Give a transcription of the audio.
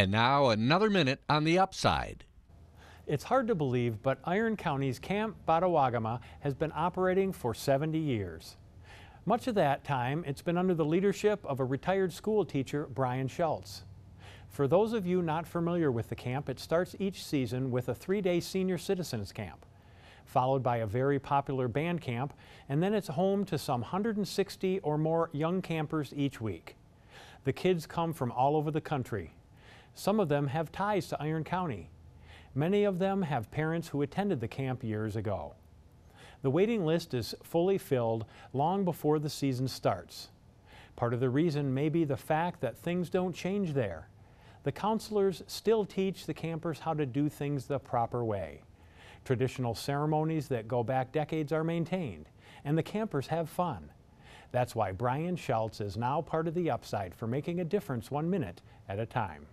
And now another minute on the upside. It's hard to believe, but Iron County's Camp Badawagama has been operating for 70 years. Much of that time, it's been under the leadership of a retired school teacher, Brian Schultz. For those of you not familiar with the camp, it starts each season with a three-day senior citizens camp, followed by a very popular band camp, and then it's home to some 160 or more young campers each week. The kids come from all over the country, some of them have ties to Iron County. Many of them have parents who attended the camp years ago. The waiting list is fully filled long before the season starts. Part of the reason may be the fact that things don't change there. The counselors still teach the campers how to do things the proper way. Traditional ceremonies that go back decades are maintained, and the campers have fun. That's why Brian Schultz is now part of the upside for making a difference one minute at a time.